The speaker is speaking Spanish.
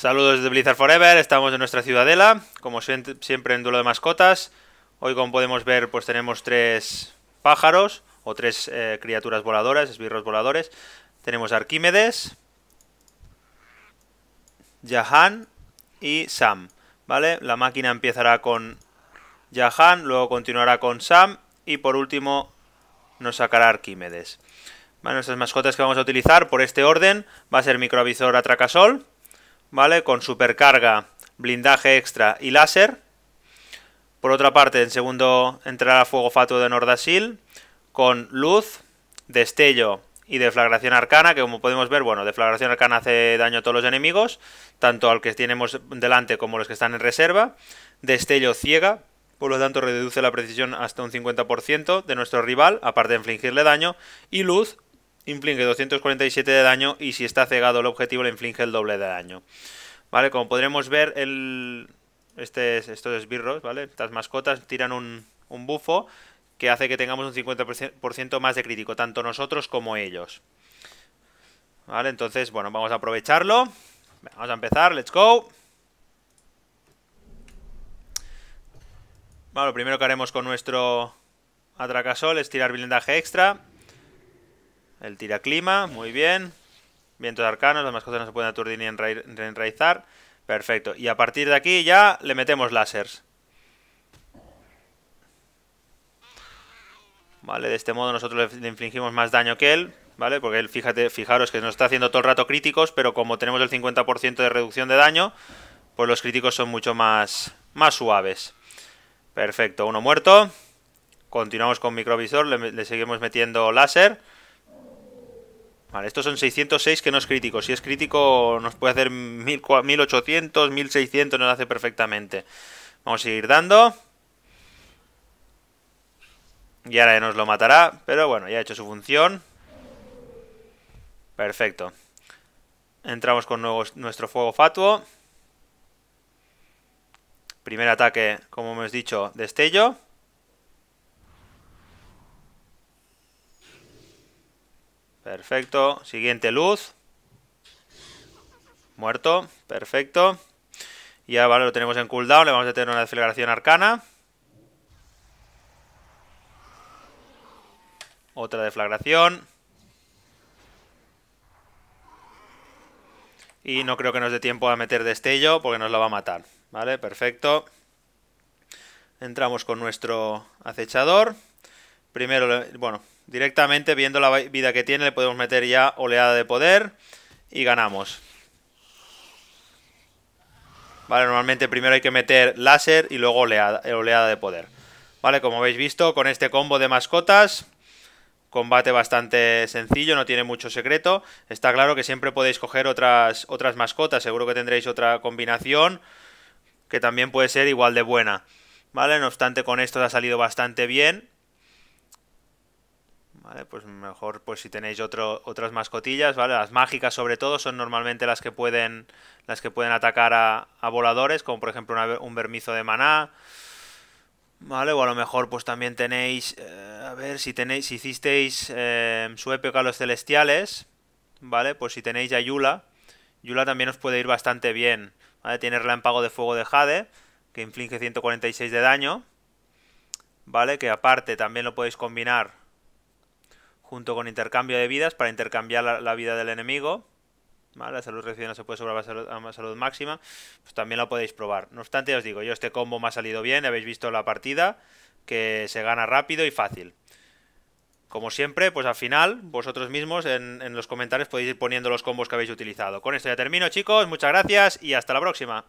Saludos de Blizzard Forever, estamos en nuestra ciudadela, como siempre en duelo de mascotas. Hoy como podemos ver pues tenemos tres pájaros o tres eh, criaturas voladoras, esbirros voladores. Tenemos Arquímedes, Jahan y Sam, ¿vale? La máquina empezará con Jahan, luego continuará con Sam y por último nos sacará Arquímedes. Bueno, nuestras mascotas que vamos a utilizar por este orden va a ser Microavisor Atracasol, con supercarga, blindaje extra y láser. Por otra parte, en segundo entrará fuego fatuo de Nordasil con luz, destello y deflagración arcana, que como podemos ver, bueno, deflagración arcana hace daño a todos los enemigos, tanto al que tenemos delante como los que están en reserva. Destello ciega, por lo tanto reduce la precisión hasta un 50% de nuestro rival, aparte de infligirle daño. Y luz, inflige 247 de daño y si está cegado el objetivo le inflige el doble de daño. Vale, como podremos ver, este, estos esbirros, ¿vale? Estas mascotas tiran un, un bufo que hace que tengamos un 50% más de crítico, tanto nosotros como ellos. Vale, entonces, bueno, vamos a aprovecharlo. Vamos a empezar, let's go. Bueno, lo primero que haremos con nuestro atracasol es tirar blindaje extra el clima, muy bien. Vientos arcanos, las cosas no se pueden aturdir ni enraizar. Perfecto. Y a partir de aquí ya le metemos lásers. Vale, de este modo nosotros le infligimos más daño que él, ¿vale? Porque él, fíjate, fijaros que nos está haciendo todo el rato críticos, pero como tenemos el 50% de reducción de daño, pues los críticos son mucho más, más suaves. Perfecto, uno muerto. Continuamos con microvisor, le seguimos metiendo láser. Vale, estos son 606 que no es crítico. Si es crítico nos puede hacer 1800, 1600, nos hace perfectamente. Vamos a seguir dando. Y ahora nos lo matará, pero bueno, ya ha hecho su función. Perfecto. Entramos con nuestro fuego fatuo. Primer ataque, como hemos dicho, destello. Perfecto. Siguiente luz. Muerto. Perfecto. Ya vale, lo tenemos en cooldown. Le vamos a tener una deflagración arcana. Otra deflagración. Y no creo que nos dé tiempo a meter destello porque nos la va a matar. Vale, perfecto. Entramos con nuestro acechador. Primero, bueno, Directamente, viendo la vida que tiene, le podemos meter ya oleada de poder y ganamos. Vale, normalmente primero hay que meter láser y luego oleada, eh, oleada de poder. Vale, como habéis visto, con este combo de mascotas, combate bastante sencillo, no tiene mucho secreto. Está claro que siempre podéis coger otras, otras mascotas, seguro que tendréis otra combinación que también puede ser igual de buena. ¿Vale? No obstante, con esto ha salido bastante bien. Pues mejor, pues si tenéis otras mascotillas, ¿vale? Las mágicas sobre todo son normalmente las que pueden, las que pueden atacar a, voladores, como por ejemplo un vermizo de maná, ¿vale? O a lo mejor pues también tenéis, eh, a ver, si tenéis, hicisteis eh, su época a los celestiales, ¿vale? Pues si tenéis a Yula, Yula también os puede ir bastante bien, ¿vale? Tiene relámpago de fuego de Jade, que inflige 146 de daño, ¿vale? Que aparte también lo podéis combinar junto con intercambio de vidas para intercambiar la, vida del enemigo. ¿Vale? La salud recién no se puede sobrar a la salud máxima. Pues también la podéis probar. No obstante, os digo, yo este combo me ha salido bien. Habéis visto la partida. Que se gana rápido y fácil. Como siempre, pues al final, vosotros mismos en, en los comentarios podéis ir poniendo los combos que habéis utilizado. Con esto ya termino, chicos. Muchas gracias y hasta la próxima.